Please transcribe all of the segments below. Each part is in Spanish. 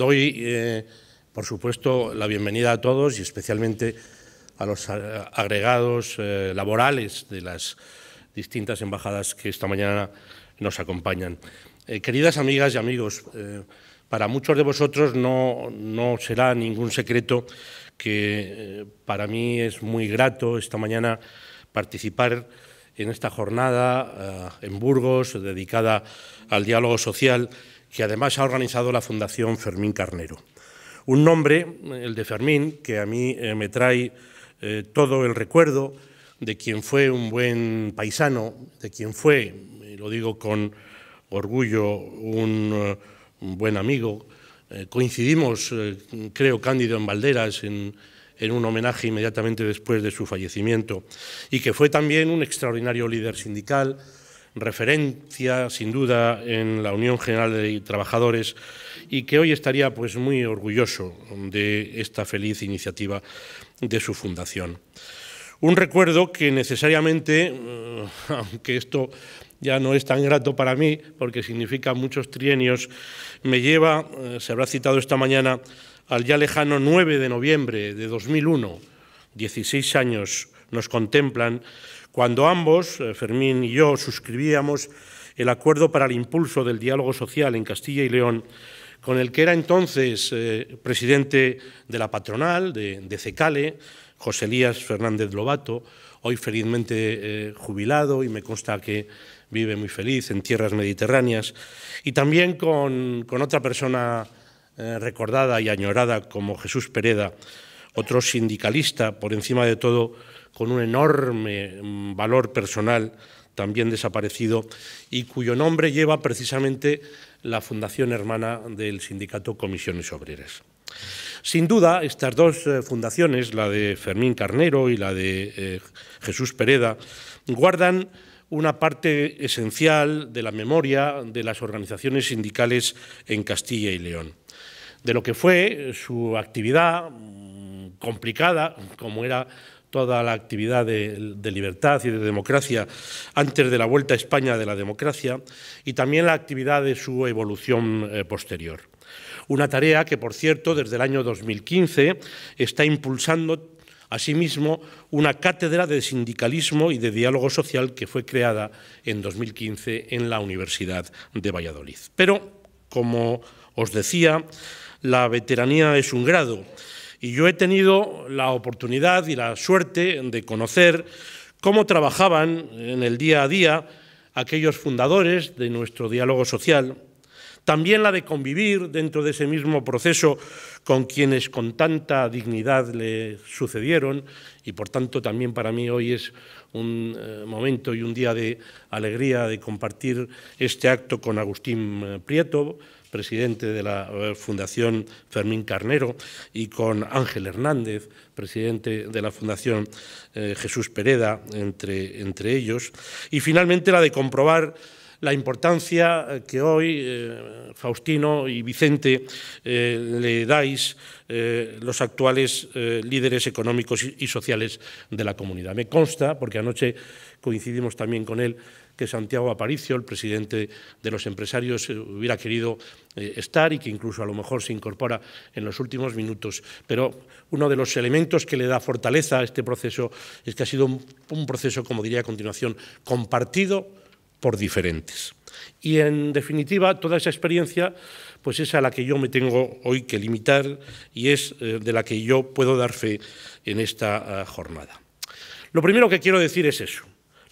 Doy, eh, por supuesto, la bienvenida a todos y especialmente a los agregados eh, laborales de las distintas embajadas que esta mañana nos acompañan. Eh, queridas amigas y amigos, para muchos de vosotros no, no será ningún secreto que para mí es muy grato esta mañana participar en esta jornada en Burgos dedicada al diálogo social que además ha organizado la Fundación Fermín Carnero. Un nombre, el de Fermín, que a mí eh, me trae eh, todo el recuerdo de quien fue un buen paisano, de quien fue, eh, lo digo con orgullo, un, buen amigo. coincidimos, creo, Cándido en Valderas, en un homenaje inmediatamente después de su fallecimiento, y que fue también un extraordinario líder sindical, referencia sin duda en la Unión General de Trabajadores y que hoy estaría pues muy orgulloso de esta feliz iniciativa de su fundación. Un recuerdo que necesariamente, eh, aunque esto ya no es tan grato para mí, porque significa muchos trienios, me lleva, eh, se habrá citado esta mañana, al ya lejano 9 de noviembre de 2001, 16 años nos contemplan, cuando ambos, eh, Fermín y yo, suscribíamos el acuerdo para el impulso del diálogo social en Castilla y León, con el que era entonces eh, presidente de la patronal, de, CECALE, José Elías Fernández Lobato, hoy felizmente eh, jubilado y me consta que vive muy feliz en tierras mediterráneas, y también con, otra persona recordada y añorada como Jesús Pereda, otro sindicalista, por encima de todo con un enorme mm, valor personal, también desaparecido, y cuyo nombre lleva precisamente la Fundación Hermana del Sindicato Comisiones Obreras. Sin duda, estas dos eh, fundaciones, la de Fermín Carnero y la de eh, Jesús Pereda, guardan una parte esencial de la memoria de las organizaciones sindicales en Castilla y León. De lo que fue su actividad mm, complicada, como era toda la actividad de, libertad y de democracia antes de la vuelta a España de la democracia y también la actividad de su evolución eh, posterior. Una tarea que, por cierto, desde el año 2015 está impulsando asimismo una cátedra de sindicalismo y de diálogo social que fue creada en 2015 en la Universidad de Valladolid. Pero, como os decía, la veteranía es un grado y yo he tenido la oportunidad y la suerte de conocer cómo trabajaban en el día a día aquellos fundadores de nuestro diálogo social, también la de convivir dentro de ese mismo proceso con quienes con tanta dignidad le sucedieron y por tanto también para mí hoy es un eh, momento y un día de alegría de compartir este acto con Agustín eh, Prieto, presidente de la Fundación Fermín Carnero, y con Ángel Hernández, presidente de la Fundación eh, Jesús Pereda, entre, entre ellos. Y finalmente la de comprobar la importancia eh, que hoy eh, Faustino y Vicente le dais los actuales líderes económicos y sociales de la comunidad. Me consta, porque anoche coincidimos también con él, que Santiago Aparicio, el presidente de los empresarios, eh, hubiera querido eh, estar y que incluso a lo mejor se incorpora en los últimos minutos. Pero uno de los elementos que le da fortaleza a este proceso es que ha sido un, proceso, como diría a continuación, compartido por diferentes. Y en definitiva, toda esa experiencia pues es a la que yo me tengo hoy que limitar y es eh, de la que yo puedo dar fe en esta ah, jornada. Lo primero que quiero decir es eso.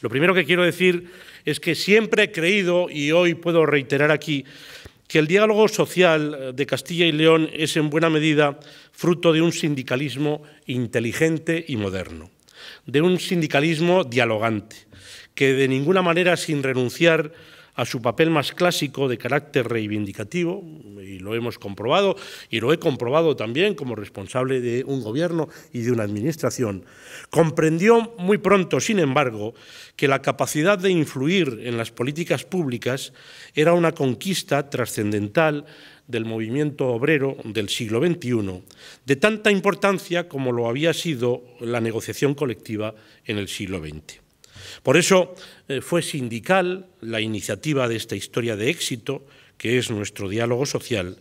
Lo primero que quiero decir es que siempre he creído, y hoy puedo reiterar aquí, que el diálogo social eh, de Castilla y León es en buena medida fruto de un sindicalismo inteligente y moderno, de un sindicalismo dialogante, que de ninguna manera sin renunciar a su papel más clásico de carácter reivindicativo, y lo hemos comprobado, y lo he comprobado también como responsable de un gobierno y de una administración, comprendió muy pronto, sin embargo, que la capacidad de influir en las políticas públicas era una conquista trascendental del movimiento obrero del siglo XXI, de tanta importancia como lo había sido la negociación colectiva en el siglo XX. Por eso eh, fue sindical la iniciativa de esta historia de éxito, que es nuestro diálogo social,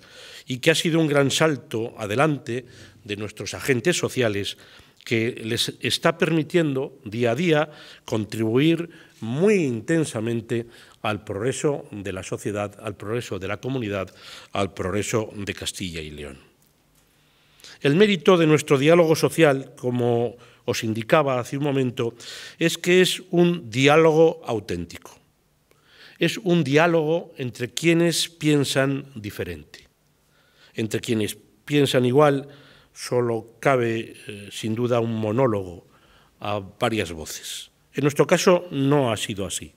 y que ha sido un gran salto adelante de nuestros agentes sociales que les está permitiendo día a día contribuir muy intensamente al progreso de la sociedad, al progreso de la comunidad, al progreso de Castilla y León. El mérito de nuestro diálogo social como os indicaba hace un momento, es que es un diálogo auténtico. Es un diálogo entre quienes piensan diferente. Entre quienes piensan igual solo cabe, eh, sin duda, un monólogo a varias voces. En nuestro caso no ha sido así.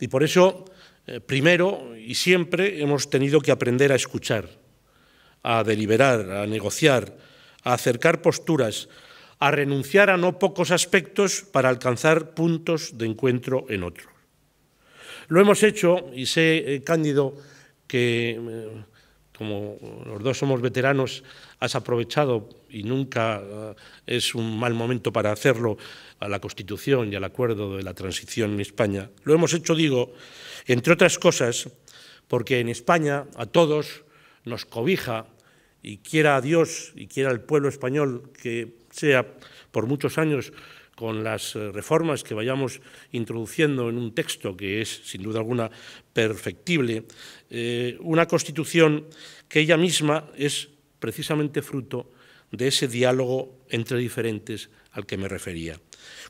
Y por eso, eh, primero y siempre, hemos tenido que aprender a escuchar, a deliberar, a negociar, a acercar posturas, a renunciar a no pocos aspectos para alcanzar puntos de encuentro en otros. Lo hemos hecho, y sé, eh, Cándido, que eh, como los dos somos veteranos, has aprovechado, y nunca eh, es un mal momento para hacerlo, a la Constitución y al acuerdo de la transición en España. Lo hemos hecho, digo, entre otras cosas, porque en España a todos nos cobija, y quiera a Dios y quiera el pueblo español que sea por muchos años con las eh, reformas que vayamos introduciendo en un texto que es, sin duda alguna, perfectible, eh, una constitución que ella misma es precisamente fruto de ese diálogo entre diferentes al que me refería,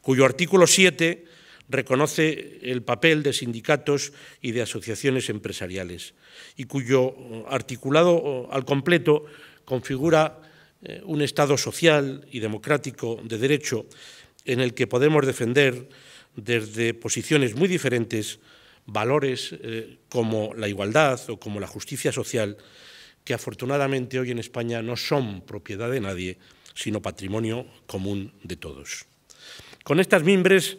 cuyo artículo 7 reconoce el papel de sindicatos y de asociaciones empresariales y cuyo eh, articulado al completo configura eh, un Estado social y democrático de derecho en el que podemos defender desde posiciones muy diferentes valores eh, como la igualdad o como la justicia social, que afortunadamente hoy en España no son propiedad de nadie, sino patrimonio común de todos. Con estas mimbres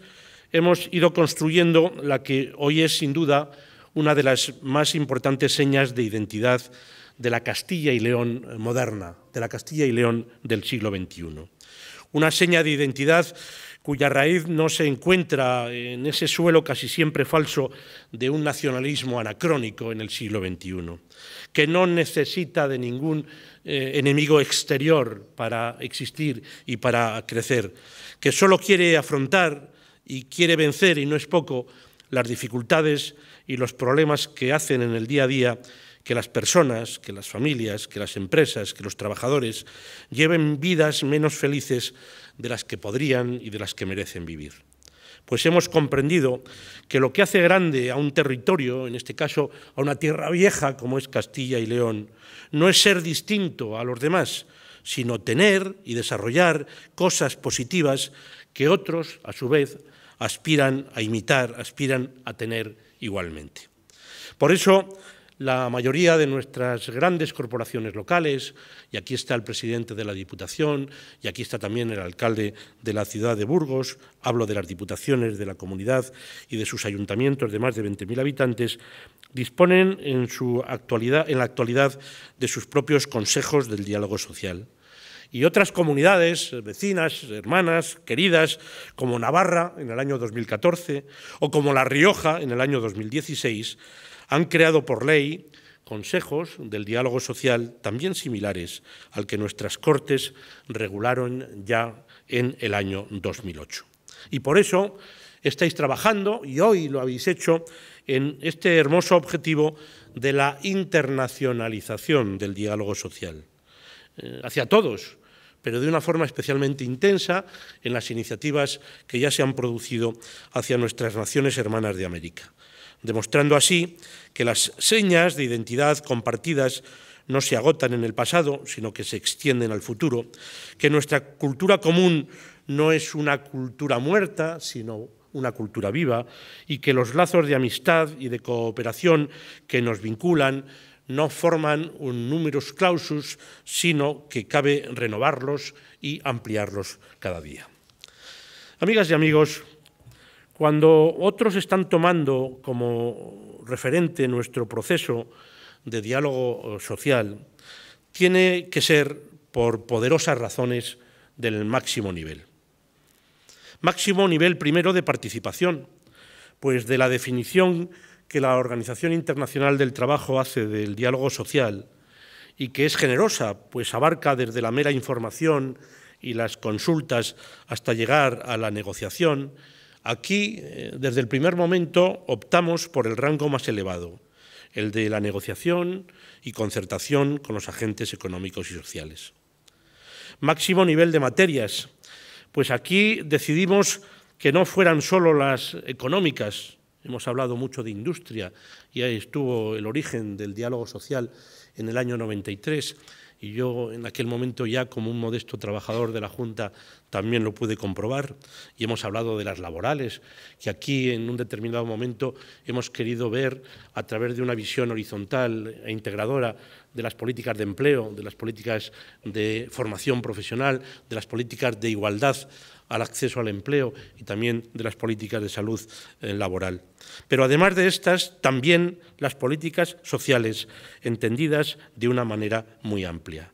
hemos ido construyendo la que hoy es sin duda una de las más importantes señas de identidad de la Castilla y León moderna, de la Castilla y León del siglo XXI. Una seña de identidad cuya raíz no se encuentra en ese suelo casi siempre falso de un nacionalismo anacrónico en el siglo XXI, que no necesita de ningún eh, enemigo exterior para existir y para crecer, que solo quiere afrontar y quiere vencer, y no es poco, las dificultades y los problemas que hacen en el día a día que las personas, que las familias, que las empresas, que los trabajadores lleven vidas menos felices de las que podrían y de las que merecen vivir. Pues hemos comprendido que lo que hace grande a un territorio, en este caso a una tierra vieja como es Castilla y León, no es ser distinto a los demás, sino tener y desarrollar cosas positivas que otros, a su vez, aspiran a imitar, aspiran a tener igualmente. Por eso la mayoría de nuestras grandes corporaciones locales, y aquí está el presidente de la Diputación, y aquí está también el alcalde de la ciudad de Burgos, hablo de las diputaciones de la comunidad y de sus ayuntamientos de más de 20.000 habitantes, disponen en, su actualidad, en la actualidad de sus propios consejos del diálogo social y otras comunidades vecinas, hermanas, queridas, como Navarra en el año 2014 o como La Rioja en el año 2016, han creado por ley consejos del diálogo social también similares al que nuestras Cortes regularon ya en el año 2008. Y por eso estáis trabajando, y hoy lo habéis hecho, en este hermoso objetivo de la internacionalización del diálogo social, eh, hacia todos, pero de una forma especialmente intensa en las iniciativas que ya se han producido hacia nuestras naciones hermanas de América demostrando así que las señas de identidad compartidas no se agotan en el pasado, sino que se extienden al futuro, que nuestra cultura común no es una cultura muerta, sino una cultura viva, y que los lazos de amistad y de cooperación que nos vinculan no forman un numerus clausus, sino que cabe renovarlos y ampliarlos cada día. Amigas y amigos, cuando otros están tomando como referente nuestro proceso de diálogo eh, social, tiene que ser por poderosas razones del máximo nivel. Máximo nivel primero de participación, pues de la definición que la Organización Internacional del Trabajo hace del diálogo social y que es generosa, pues abarca desde la mera información y las consultas hasta llegar a la negociación, Aquí, eh, desde el primer momento, optamos por el rango más elevado, el de la negociación y concertación con los agentes económicos y sociales. Máximo nivel de materias, pues aquí decidimos que no fueran solo las económicas, hemos hablado mucho de industria y ahí estuvo el origen del diálogo social en el año 93 y yo en aquel momento ya como un modesto trabajador de la Junta también lo pude comprobar, y hemos hablado de las laborales, que aquí en un determinado momento hemos querido ver a través de una visión horizontal e integradora de las políticas de empleo, de las políticas de formación profesional, de las políticas de igualdad al acceso al empleo y también de las políticas de salud eh, laboral. Pero además de estas, también las políticas sociales, entendidas de una manera muy amplia.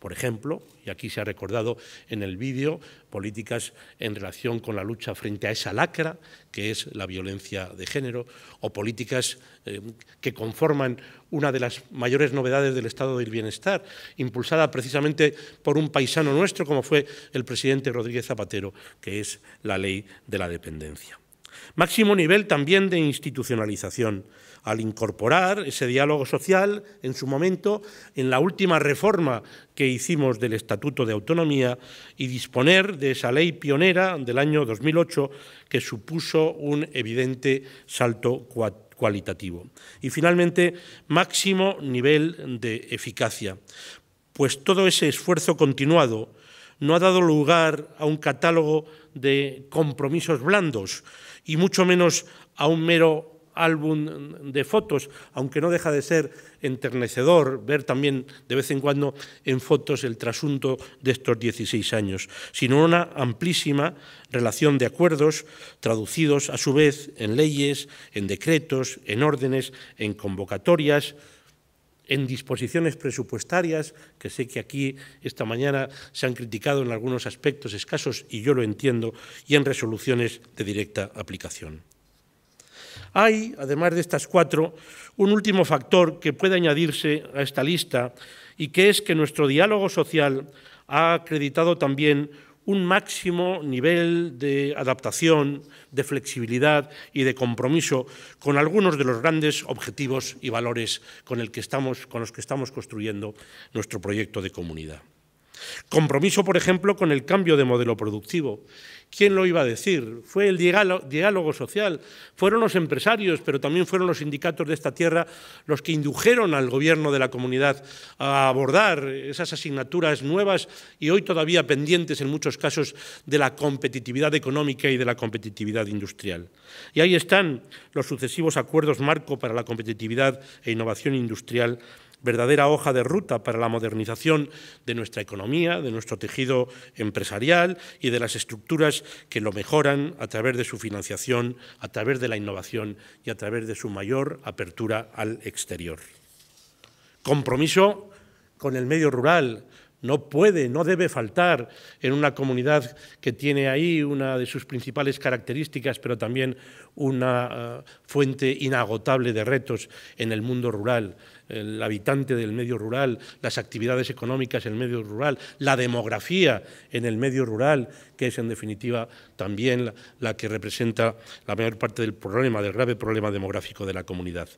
Por ejemplo, y aquí se ha recordado en el vídeo, políticas en relación con la lucha frente a esa lacra que es la violencia de género, o políticas eh, que conforman una de las mayores novedades del estado del bienestar, impulsada precisamente por un paisano nuestro como fue el presidente Rodríguez Zapatero, que es la ley de la dependencia. Máximo nivel también de institucionalización, al incorporar ese diálogo social en su momento en la última reforma que hicimos del Estatuto de Autonomía y disponer de esa ley pionera del año 2008 que supuso un evidente salto cualitativo. Y finalmente, máximo nivel de eficacia, pues todo ese esfuerzo continuado no ha dado lugar a un catálogo de compromisos blandos, y mucho menos a un mero álbum de fotos, aunque no deja de ser enternecedor ver también de vez en cuando en fotos el trasunto de estos 16 años, sino una amplísima relación de acuerdos traducidos a su vez en leyes, en decretos, en órdenes, en convocatorias, en disposiciones presupuestarias, que sé que aquí esta mañana se han criticado en algunos aspectos escasos y yo lo entiendo, y en resoluciones de directa aplicación. Hay, además de estas cuatro, un último factor que puede añadirse a esta lista y que es que nuestro diálogo social ha acreditado también un máximo nivel de adaptación, de flexibilidad y de compromiso con algunos de los grandes objetivos y valores con, los que estamos construyendo nuestro proyecto de comunidad. Compromiso, por ejemplo, con el cambio de modelo productivo. ¿Quién lo iba a decir? Fue el diálogo social, fueron los empresarios, pero también fueron los sindicatos de esta tierra los que indujeron al gobierno de la comunidad a abordar esas asignaturas nuevas y hoy todavía pendientes en muchos casos de la competitividad económica y de la competitividad industrial. Y ahí están los sucesivos acuerdos marco para la competitividad e innovación industrial verdadera hoja de ruta para la modernización de nuestra economía, de nuestro tejido empresarial y de las estructuras que lo mejoran a través de su financiación, a través de la innovación y a través de su mayor apertura al exterior. Compromiso con el medio rural, no puede, no debe faltar en una comunidad que tiene ahí una de sus principales características, pero también una eh, fuente inagotable de retos en el mundo rural el habitante del medio rural, las actividades económicas en el medio rural, la demografía en el medio rural, que es en definitiva también la, que representa la mayor parte del problema, del grave problema demográfico de la comunidad.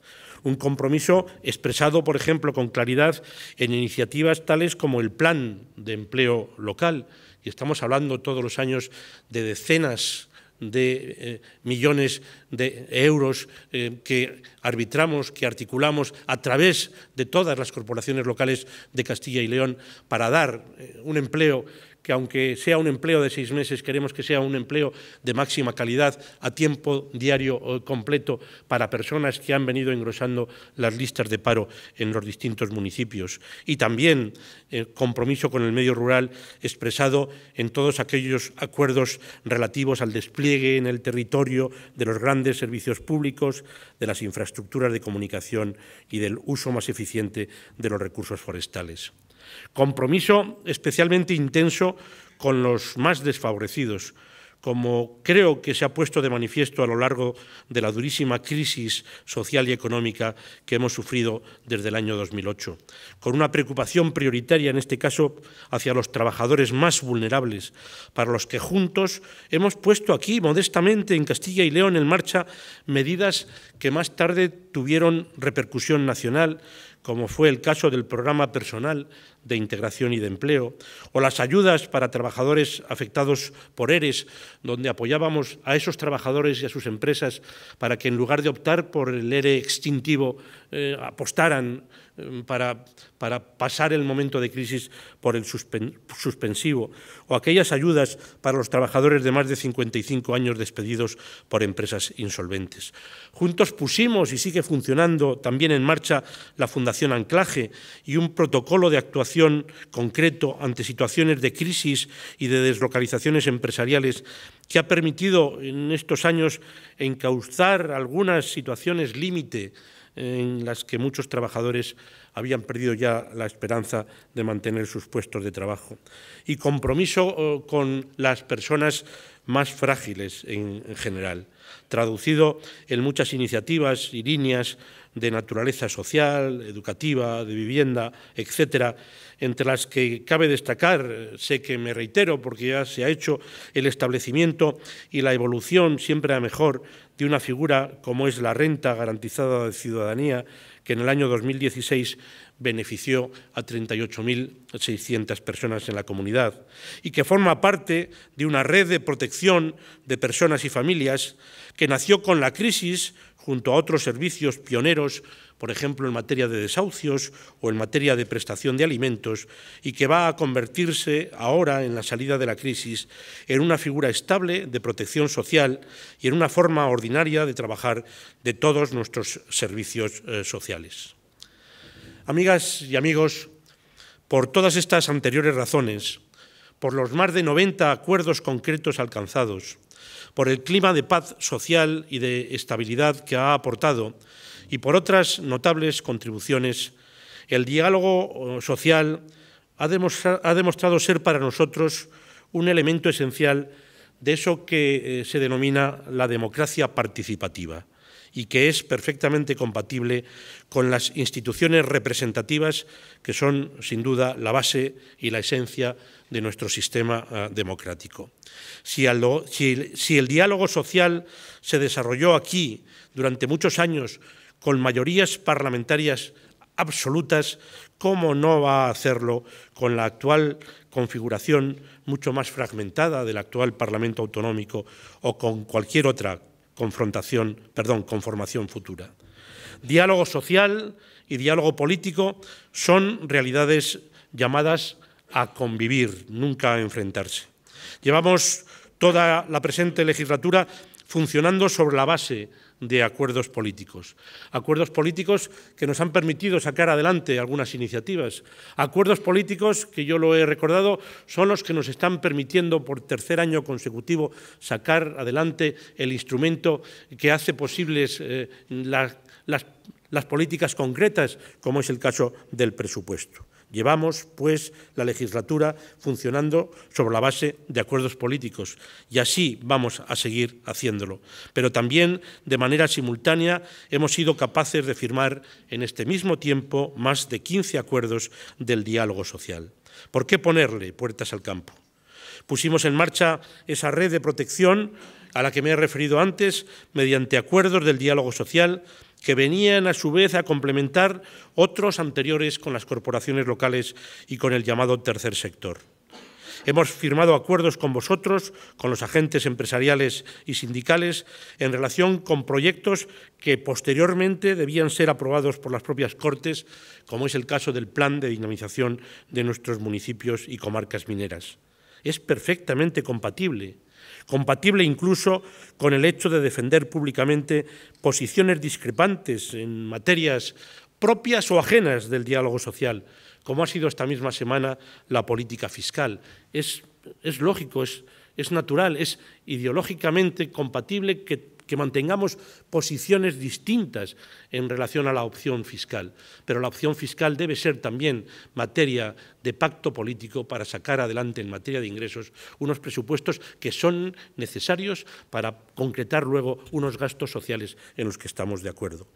Un compromiso expresado, por ejemplo, con claridad en iniciativas tales como el Plan de Empleo Local, y estamos hablando todos los años de decenas de eh, millones de euros eh, que arbitramos, que articulamos a través de todas las corporaciones locales de Castilla y León para dar eh, un empleo que aunque sea un empleo de seis meses, queremos que sea un empleo de máxima calidad a tiempo diario eh, completo para personas que han venido engrosando las listas de paro en los distintos municipios. Y también el eh, compromiso con el medio rural expresado en todos aquellos acuerdos relativos al despliegue en el territorio de los grandes servicios públicos, de las infraestructuras de comunicación y del uso más eficiente de los recursos forestales. Compromiso especialmente intenso con los más desfavorecidos, como creo que se ha puesto de manifiesto a lo largo de la durísima crisis social y económica que hemos sufrido desde el año 2008, con una preocupación prioritaria en este caso hacia los trabajadores más vulnerables, para los que juntos hemos puesto aquí modestamente en Castilla y León en marcha medidas que más tarde tuvieron repercusión nacional como fue el caso del programa personal de integración y de empleo, o las ayudas para trabajadores afectados por ERES, donde apoyábamos a esos trabajadores y a sus empresas para que en lugar de optar por el ERE extintivo eh, apostaran Em, para, pasar el momento de crisis por el suspensivo, o aquellas ayudas para los trabajadores de más de 55 años despedidos por empresas insolventes. Juntos pusimos y sigue funcionando también en marcha la Fundación Anclaje y un protocolo de actuación concreto ante situaciones de crisis y de deslocalizaciones empresariales que ha permitido en estos años encauzar algunas situaciones límite en las que muchos trabajadores habían perdido ya la esperanza de mantener sus puestos de trabajo. Y compromiso eh, con las personas más frágiles en, general traducido en muchas iniciativas y líneas de naturaleza social, educativa, de vivienda, etcétera, entre las que cabe destacar, sé que me reitero porque ya se ha hecho el establecimiento y la evolución siempre a mejor de una figura como es la renta garantizada de ciudadanía, que en el año 2016 benefició a 38.600 personas en la comunidad y que forma parte de una red de protección de personas y familias que nació con la crisis junto a otros servicios pioneros, por ejemplo en materia de desahucios o en materia de prestación de alimentos, y que va a convertirse ahora, en la salida de la crisis, en una figura estable de protección social y en una forma ordinaria de trabajar de todos nuestros servicios eh, sociales. Amigas y amigos, por todas estas anteriores razones, por los más de 90 acuerdos concretos alcanzados, por el clima de paz social y de estabilidad que ha aportado y por otras notables contribuciones, el diálogo social ha ha demostrado ser para nosotros un elemento esencial de eso que eh, se denomina la democracia participativa y que es perfectamente compatible con las instituciones representativas que son, sin duda, la base y la esencia de nuestro sistema eh, democrático. Si, el diálogo social se desarrolló aquí durante muchos años con mayorías parlamentarias absolutas, ¿cómo no va a hacerlo con la actual configuración mucho más fragmentada del actual Parlamento Autonómico o con cualquier otra confrontación, perdón, conformación futura. Diálogo social y diálogo político son realidades llamadas a convivir, nunca a enfrentarse. Llevamos toda la presente legislatura funcionando sobre la base de acuerdos políticos. Acuerdos políticos que nos han permitido sacar adelante algunas iniciativas. Acuerdos políticos que yo lo he recordado son los que nos están permitiendo por tercer año consecutivo sacar adelante el instrumento que hace posibles eh, las políticas concretas, como es el caso del presupuesto. Llevamos, pues, la legislatura funcionando sobre la base de acuerdos políticos y así vamos a seguir haciéndolo. Pero también, de manera simultánea, hemos sido capaces de firmar en este mismo tiempo más de 15 acuerdos del diálogo social. ¿Por qué ponerle puertas al campo? Pusimos en marcha esa red de protección a la que me he referido antes mediante acuerdos del diálogo social que venían a su vez a complementar otros anteriores con las corporaciones locales y con el llamado tercer sector. Hemos firmado acuerdos con vosotros, con los agentes empresariales y sindicales, en relación con proyectos que posteriormente debían ser aprobados por las propias Cortes, como es el caso del Plan de Dinamización de nuestros municipios y comarcas mineras. Es perfectamente compatible compatible incluso con el hecho de defender públicamente posiciones discrepantes en materias propias o ajenas del diálogo social, como ha sido esta misma semana la política fiscal. Es, lógico, es natural, es ideológicamente compatible que que mantengamos posiciones distintas en relación a la opción fiscal. Pero la opción fiscal debe ser también materia de pacto político para sacar adelante en materia de ingresos unos presupuestos que son necesarios para concretar luego unos gastos sociales en los que estamos de acuerdo.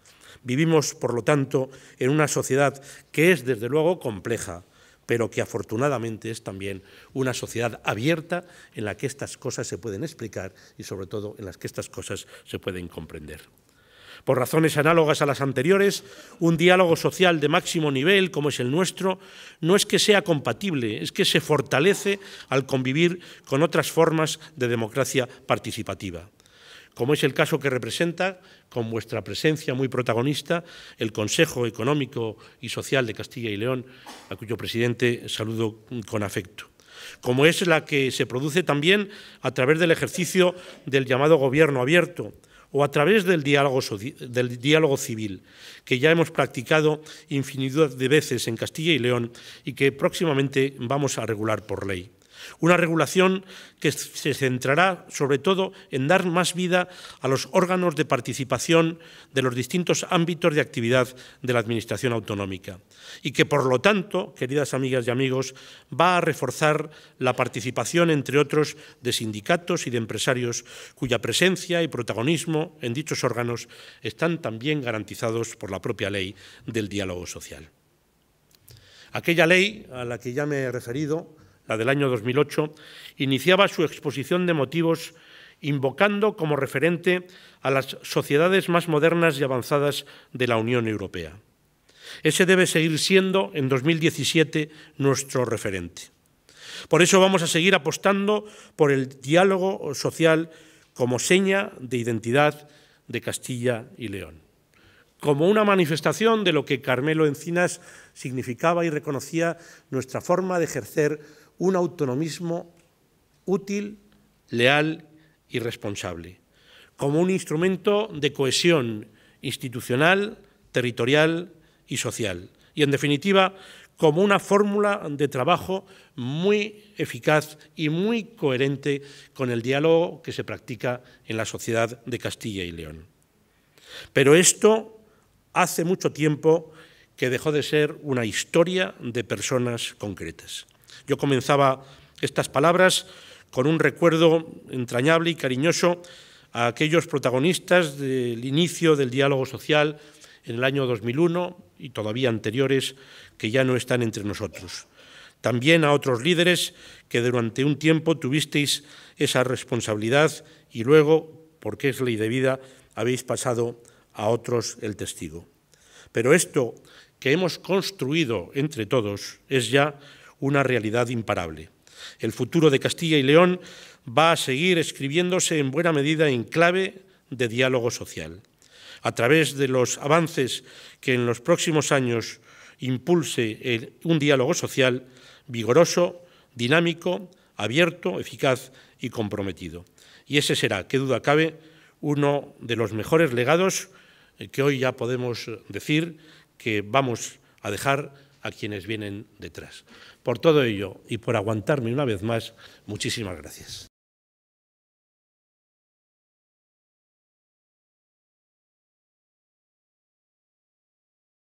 Vivimos, por lo tanto, en una sociedad que es, desde luego, compleja pero que afortunadamente es también una sociedad abierta en la que estas cosas se pueden explicar y sobre todo en las que estas cosas se pueden comprender. Por razones análogas a las anteriores, un diálogo social de máximo nivel como es el nuestro no es que sea compatible, es que se fortalece al convivir con otras formas de democracia participativa como es el caso que representa, con vuestra presencia muy protagonista, el Consejo Económico y Social de Castilla y León, a cuyo presidente saludo con afecto como es la que se produce también a través del ejercicio del llamado gobierno abierto o a través del diálogo, civil, que ya hemos practicado infinidad de veces en Castilla y León y que próximamente vamos a regular por ley. Una regulación que se centrará sobre todo en dar más vida a los órganos de participación de los distintos ámbitos de actividad de la Administración autonómica y que, por lo tanto, queridas amigas y amigos, va a reforzar la participación, entre otros, de sindicatos y de empresarios cuya presencia y protagonismo en dichos órganos están también garantizados por la propia ley del diálogo social. Aquella ley a la que ya me he referido la del año 2008, iniciaba su exposición de motivos invocando como referente a las sociedades más modernas y avanzadas de la Unión Europea. Ese debe seguir siendo en 2017 nuestro referente. Por eso vamos a seguir apostando por el diálogo social como seña de identidad de Castilla y León, como una manifestación de lo que Carmelo Encinas significaba y reconocía nuestra forma de ejercer un autonomismo útil, leal y responsable, como un instrumento de cohesión institucional, territorial y social, y en definitiva como una fórmula de trabajo muy eficaz y muy coherente con el diálogo que se practica en la sociedad de Castilla y León. Pero esto hace mucho tiempo que dejó de ser una historia de personas concretas. Yo comenzaba estas palabras con un recuerdo entrañable y cariñoso a aquellos protagonistas del inicio del diálogo social en el año 2001 y todavía anteriores que ya no están entre nosotros. También a otros líderes que durante un tiempo tuvisteis esa responsabilidad y luego, porque es ley de vida, habéis pasado a otros el testigo. Pero esto que hemos construido entre todos es ya una realidad imparable. El futuro de Castilla y León va a seguir escribiéndose en buena medida en clave de diálogo social. A través de los avances que en los próximos años impulse un diálogo social vigoroso, dinámico, abierto, eficaz y comprometido. Y ese será, qué duda cabe, uno de los mejores legados eh, que hoy ya podemos eh, decir que vamos a dejar a quienes vienen detrás. Por todo ello y por aguantarme una vez más, muchísimas gracias.